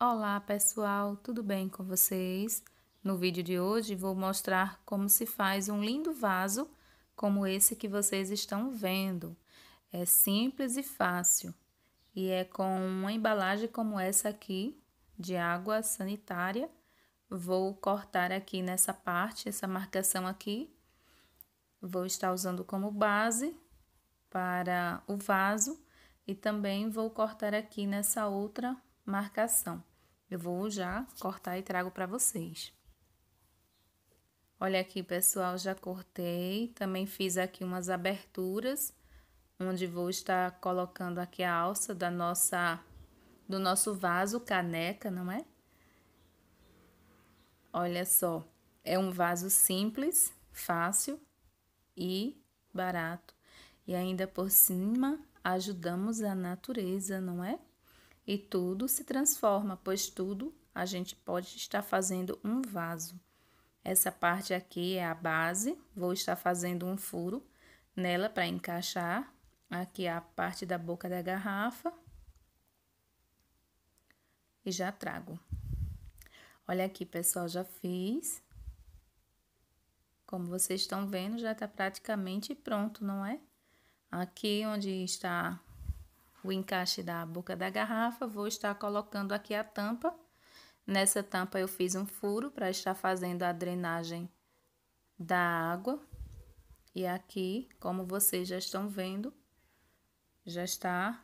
Olá pessoal, tudo bem com vocês? No vídeo de hoje vou mostrar como se faz um lindo vaso como esse que vocês estão vendo. É simples e fácil e é com uma embalagem como essa aqui de água sanitária. Vou cortar aqui nessa parte, essa marcação aqui. Vou estar usando como base para o vaso e também vou cortar aqui nessa outra marcação. Eu vou já cortar e trago para vocês. Olha aqui, pessoal, já cortei. Também fiz aqui umas aberturas, onde vou estar colocando aqui a alça da nossa, do nosso vaso caneca, não é? Olha só, é um vaso simples, fácil e barato. E ainda por cima, ajudamos a natureza, não é? e tudo se transforma, pois tudo a gente pode estar fazendo um vaso. Essa parte aqui é a base, vou estar fazendo um furo nela para encaixar. Aqui é a parte da boca da garrafa. E já trago. Olha aqui, pessoal, já fiz. Como vocês estão vendo, já está praticamente pronto, não é? Aqui onde está o encaixe da boca da garrafa, vou estar colocando aqui a tampa. Nessa tampa eu fiz um furo para estar fazendo a drenagem da água. E aqui, como vocês já estão vendo, já está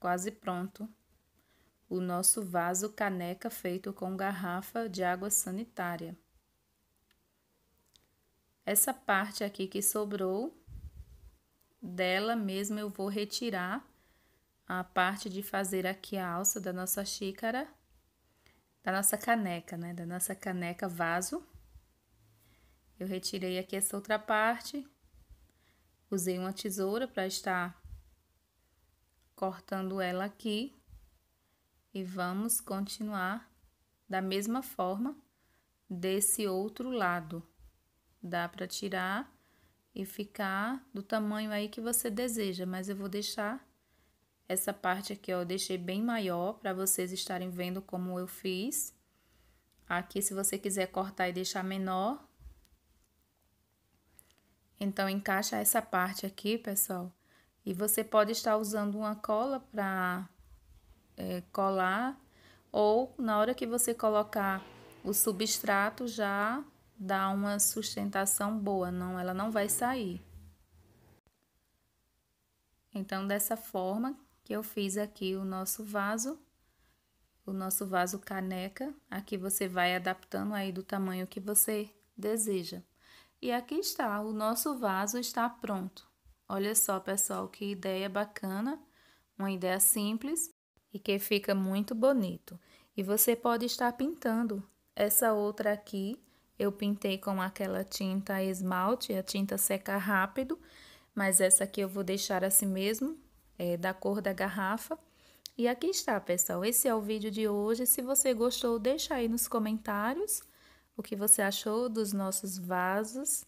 quase pronto o nosso vaso caneca feito com garrafa de água sanitária. Essa parte aqui que sobrou, dela mesmo eu vou retirar a parte de fazer aqui a alça da nossa xícara, da nossa caneca, né? Da nossa caneca vaso. Eu retirei aqui essa outra parte, usei uma tesoura para estar cortando ela aqui e vamos continuar da mesma forma desse outro lado. Dá para tirar e ficar do tamanho aí que você deseja, mas eu vou deixar essa parte aqui ó, eu deixei bem maior para vocês estarem vendo como eu fiz. Aqui, se você quiser cortar e deixar menor. Então, encaixa essa parte aqui, pessoal. E você pode estar usando uma cola para é, colar. Ou, na hora que você colocar o substrato, já dá uma sustentação boa. Não, ela não vai sair. Então, dessa forma, que eu fiz aqui o nosso vaso, o nosso vaso caneca. Aqui você vai adaptando aí do tamanho que você deseja. E aqui está, o nosso vaso está pronto. Olha só, pessoal, que ideia bacana, uma ideia simples e que fica muito bonito. E você pode estar pintando. Essa outra aqui, eu pintei com aquela tinta esmalte, a tinta seca rápido, mas essa aqui eu vou deixar assim mesmo é, da cor da garrafa. E aqui está, pessoal. Esse é o vídeo de hoje. Se você gostou, deixa aí nos comentários o que você achou dos nossos vasos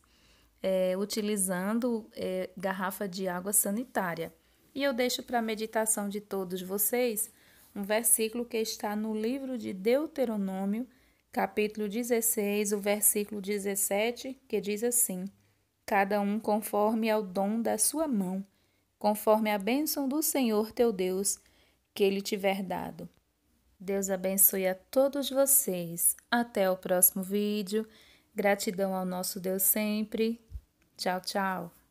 é, utilizando é, garrafa de água sanitária. E eu deixo para a meditação de todos vocês um versículo que está no livro de Deuteronômio, capítulo 16, o versículo 17, que diz assim: Cada um conforme ao dom da sua mão conforme a bênção do Senhor teu Deus que ele tiver dado. Deus abençoe a todos vocês. Até o próximo vídeo. Gratidão ao nosso Deus sempre. Tchau, tchau.